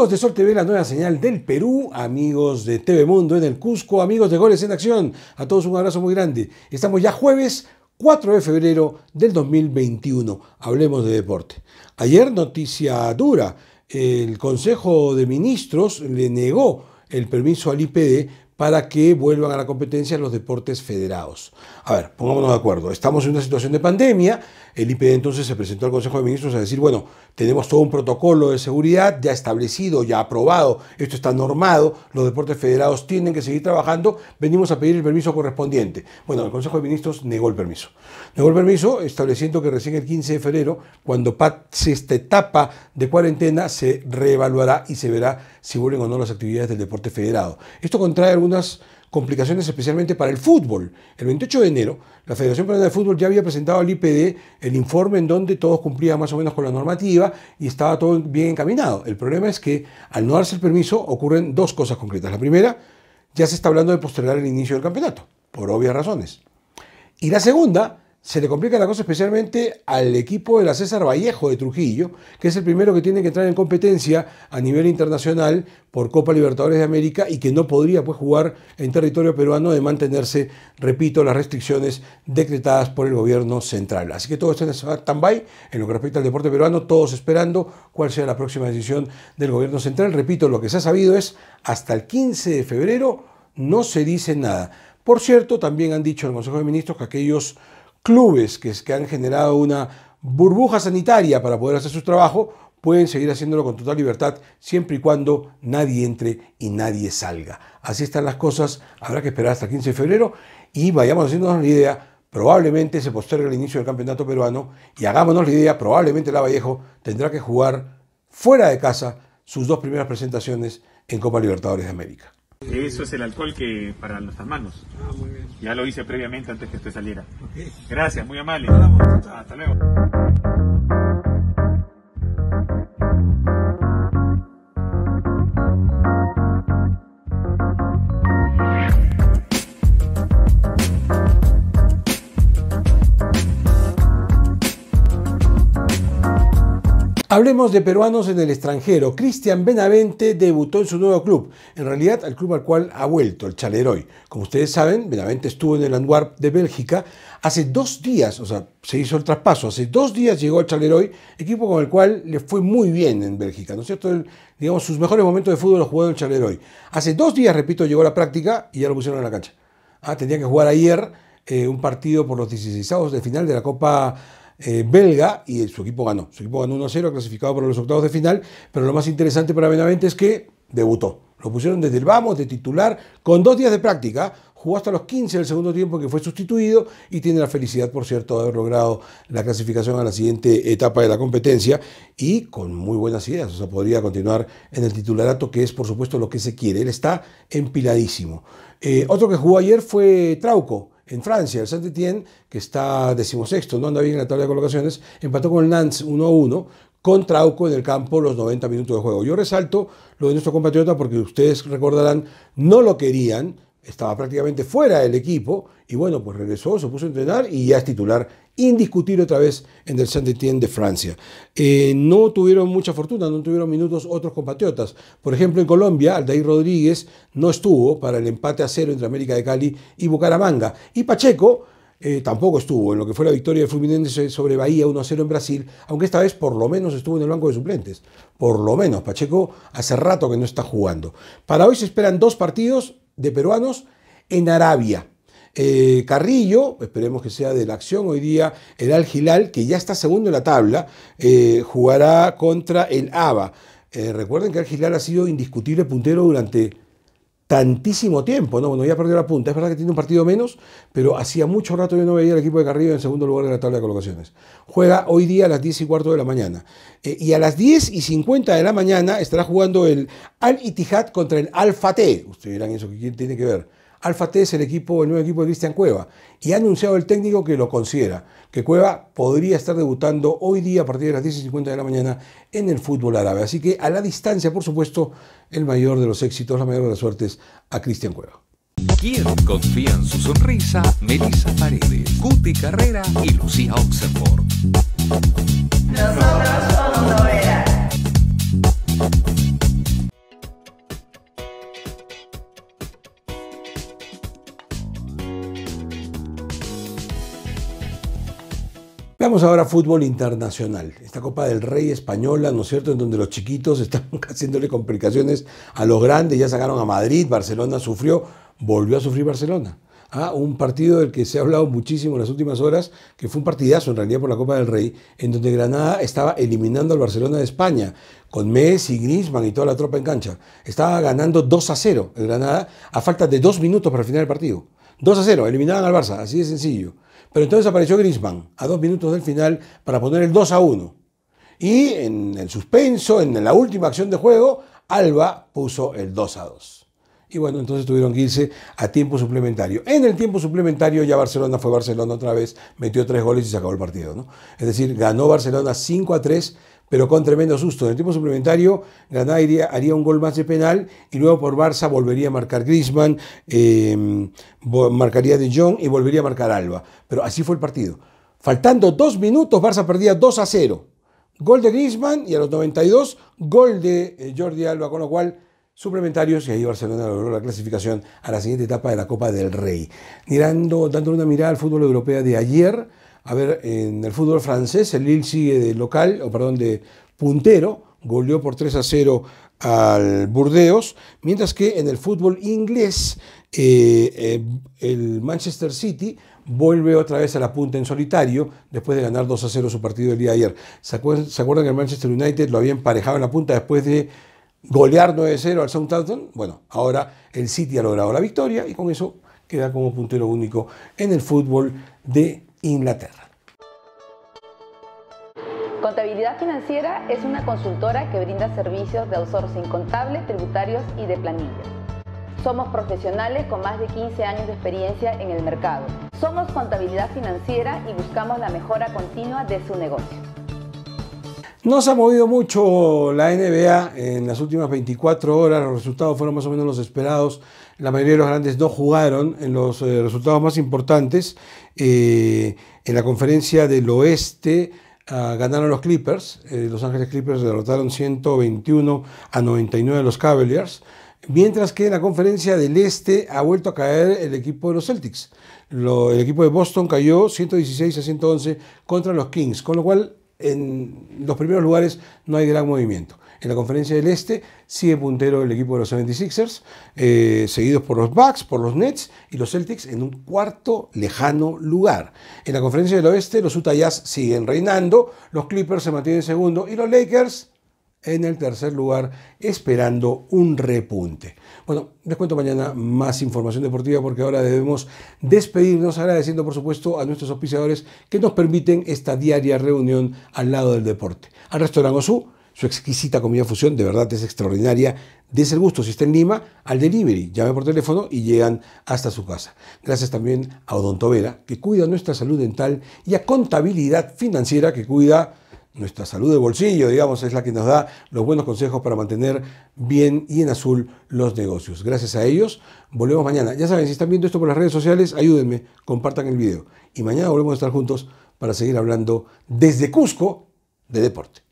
Amigos de Sol TV, la nueva señal del Perú, amigos de TV Mundo en el Cusco, amigos de Goles en Acción, a todos un abrazo muy grande. Estamos ya jueves 4 de febrero del 2021. Hablemos de deporte. Ayer noticia dura, el Consejo de Ministros le negó el permiso al IPD para que vuelvan a la competencia los deportes federados. A ver, pongámonos de acuerdo. Estamos en una situación de pandemia. El IPD entonces se presentó al Consejo de Ministros a decir, bueno, tenemos todo un protocolo de seguridad ya establecido, ya aprobado, esto está normado, los deportes federados tienen que seguir trabajando, venimos a pedir el permiso correspondiente. Bueno, el Consejo de Ministros negó el permiso. Negó el permiso estableciendo que recién el 15 de febrero, cuando pase esta etapa de cuarentena, se reevaluará y se verá si vuelven o no las actividades del deporte federado. Esto contrae complicaciones especialmente para el fútbol. El 28 de enero, la Federación Peruana de Fútbol ya había presentado al IPD el informe en donde todos cumplían más o menos con la normativa y estaba todo bien encaminado. El problema es que al no darse el permiso ocurren dos cosas concretas. La primera, ya se está hablando de postergar el inicio del campeonato, por obvias razones. Y la segunda, se le complica la cosa especialmente al equipo de la César Vallejo de Trujillo, que es el primero que tiene que entrar en competencia a nivel internacional por Copa Libertadores de América y que no podría pues, jugar en territorio peruano de mantenerse, repito, las restricciones decretadas por el gobierno central. Así que todo esto en stand-by en lo que respecta al deporte peruano, todos esperando cuál sea la próxima decisión del gobierno central. Repito, lo que se ha sabido es hasta el 15 de febrero no se dice nada. Por cierto, también han dicho en el Consejo de Ministros que aquellos clubes que, han generado una burbuja sanitaria para poder hacer su trabajo, pueden seguir haciéndolo con total libertad, siempre y cuando nadie entre y nadie salga. Así están las cosas, habrá que esperar hasta el 15 de febrero y vayamos haciéndonos la idea, probablemente se postergue el inicio del campeonato peruano y hagámonos la idea, probablemente la Vallejo tendrá que jugar fuera de casa sus dos primeras presentaciones en Copa Libertadores de América. Eso es el alcohol que para nuestras manos. Ah, ya lo hice previamente antes que usted saliera. Gracias, muy amable. Hasta luego. Hablemos de peruanos en el extranjero. Cristian Benavente debutó en su nuevo club, en realidad el club al cual ha vuelto, el Chaleroy. Como ustedes saben, Benavente estuvo en el Anduar de Bélgica hace dos días, o sea, se hizo el traspaso, hace dos días llegó al Chaleroy, equipo con el cual le fue muy bien en Bélgica, ¿no es cierto? digamos, sus mejores momentos de fútbol los jugó en el Chaleroy. Hace dos días, repito, llegó a la práctica y ya lo pusieron en la cancha. Ah, tenía que jugar ayer eh, un partido por los 16 de final de la Copa eh, belga y eh, su equipo ganó. Su equipo ganó 1-0, clasificado por los octavos de final, pero lo más interesante para Benavente es que debutó. Lo pusieron desde el vamos, de titular, con dos días de práctica, jugó hasta los 15 del segundo tiempo que fue sustituido y tiene la felicidad, por cierto, de haber logrado la clasificación a la siguiente etapa de la competencia y con muy buenas ideas. O sea, podría continuar en el titularato, que es, por supuesto, lo que se quiere. Él está empiladísimo. Eh, otro que jugó ayer fue Trauco en Francia. El Saint-Étienne, que está decimosexto, no anda bien en la tabla de colocaciones, empató con el Nantes 1-1 con Trauco en el campo los 90 minutos de juego. Yo resalto lo de nuestro compatriota porque ustedes recordarán, no lo querían, estaba prácticamente fuera del equipo y bueno, pues regresó, se puso a entrenar y ya es titular indiscutible otra vez en el saint Etienne de Francia. Eh, no tuvieron mucha fortuna, no tuvieron minutos otros compatriotas. Por ejemplo, en Colombia, Aldair Rodríguez no estuvo para el empate a cero entre América de Cali y Bucaramanga. Y Pacheco eh, tampoco estuvo en lo que fue la victoria de Fluminense sobre Bahía 1-0 en Brasil, aunque esta vez por lo menos estuvo en el banco de suplentes. Por lo menos, Pacheco hace rato que no está jugando. Para hoy se esperan dos partidos, de peruanos en Arabia. Eh, Carrillo, esperemos que sea de la acción hoy día, el Al gilal que ya está segundo en la tabla, eh, jugará contra el ABA. Eh, recuerden que Al gilal ha sido indiscutible puntero durante tantísimo tiempo, ¿no? Bueno, ya perdió la punta. Es verdad que tiene un partido menos, pero hacía mucho rato yo no veía al equipo de Carrillo en segundo lugar de la tabla de colocaciones. Juega hoy día a las 10 y cuarto de la mañana. Eh, y a las 10 y 50 de la mañana estará jugando el Al Ittihad contra el Al Fateh. Ustedes dirán eso, que tiene que ver? Alfa T es el, equipo, el nuevo equipo de Cristian Cueva y ha anunciado el técnico que lo considera, que Cueva podría estar debutando hoy día a partir de las 10.50 de la mañana en el fútbol árabe. Así que a la distancia, por supuesto, el mayor de los éxitos, la mayor de las suertes a Cristian Cueva. ¿Quién confía en su sonrisa? Melissa Paredes, Guti Carrera y Lucía Oxenford. Vamos ahora fútbol internacional, esta Copa del Rey española, ¿no es cierto?, en donde los chiquitos están haciéndole complicaciones a los grandes, ya sacaron a Madrid, Barcelona sufrió, volvió a sufrir Barcelona. Ah, un partido del que se ha hablado muchísimo en las últimas horas, que fue un partidazo en realidad por la Copa del Rey, en donde Granada estaba eliminando al Barcelona de España, con Messi, Griezmann y toda la tropa en cancha. Estaba ganando 2 a 0 el Granada, a falta de dos minutos para el final del partido. 2 a 0, eliminaban al Barça, así de sencillo. Pero entonces apareció Grisman a dos minutos del final para poner el 2 a 1. Y en el suspenso, en la última acción de juego, Alba puso el 2 a 2. Y bueno, entonces tuvieron que irse a tiempo suplementario. En el tiempo suplementario ya Barcelona fue Barcelona otra vez, metió tres goles y se acabó el partido. ¿no? Es decir, ganó Barcelona 5 a 3 pero con tremendo susto. En el tiempo suplementario, Granada haría un gol más de penal y luego por Barça volvería a marcar Griezmann, em, marcaría De Jong y volvería a marcar Alba. Pero así fue el partido. Faltando dos minutos, Barça perdía 2 a 0. Gol de Griezmann y a los 92, gol de eh, Jordi Alba, con lo cual suplementarios y ahí Barcelona logró la clasificación a la siguiente etapa de la Copa del Rey. Mirando, dándole una mirada al fútbol europeo de ayer, a ver, en el fútbol francés, el Lille sigue de local, o perdón, de puntero, goleó por 3 a 0 al Burdeos, mientras que en el fútbol inglés, eh, eh, el Manchester City vuelve otra vez a la punta en solitario después de ganar 2 a 0 su partido el día ayer. ¿Se acuerdan, que el Manchester United lo había emparejado en la punta después de golear 9 a 0 al Southampton? Bueno, ahora el City ha logrado la victoria y con eso queda como puntero único en el fútbol de Inglaterra. Contabilidad Financiera es una consultora que brinda servicios de outsourcing contable, tributarios y de planilla. Somos profesionales con más de 15 años de experiencia en el mercado. Somos Contabilidad Financiera y buscamos la mejora continua de su negocio. No se ha movido mucho la NBA en las últimas 24 horas, los resultados fueron más o menos los esperados, la mayoría de los grandes no jugaron en los eh, resultados más importantes. Eh, en la conferencia del oeste ah, ganaron los Clippers, eh, Los Ángeles Clippers derrotaron 121 a 99 a los Cavaliers, mientras que en la conferencia del este ha vuelto a caer el equipo de los Celtics. el equipo de Boston cayó 116 a 111 contra los Kings, con lo cual en los primeros lugares no hay gran movimiento. En la conferencia del Este sigue puntero el equipo de los 76ers, eh, seguidos por los Bucks, por los Nets y los Celtics en un cuarto lejano lugar. En la conferencia del Oeste los Utah Jazz siguen reinando, los Clippers se mantienen segundo y los Lakers en el tercer lugar, esperando un repunte. Bueno, les cuento mañana más información deportiva porque ahora debemos despedirnos agradeciendo por supuesto a nuestros auspiciadores que nos permiten esta diaria reunión al lado del deporte. Al restaurante Osu, su exquisita comida fusión, de verdad es extraordinaria. Dese el gusto, si está en Lima, al delivery. Llame por teléfono y llegan hasta su casa. Gracias también a Odontovera, que cuida nuestra salud dental, y a Contabilidad Financiera, que cuida nuestra salud de bolsillo, digamos, es la que nos da los buenos consejos para mantener bien y en azul los negocios. Gracias a ellos, volvemos mañana. Ya saben, si están viendo esto por las redes sociales, ayúdenme, compartan el video. Y mañana volvemos a estar juntos para seguir hablando desde Cusco de deporte.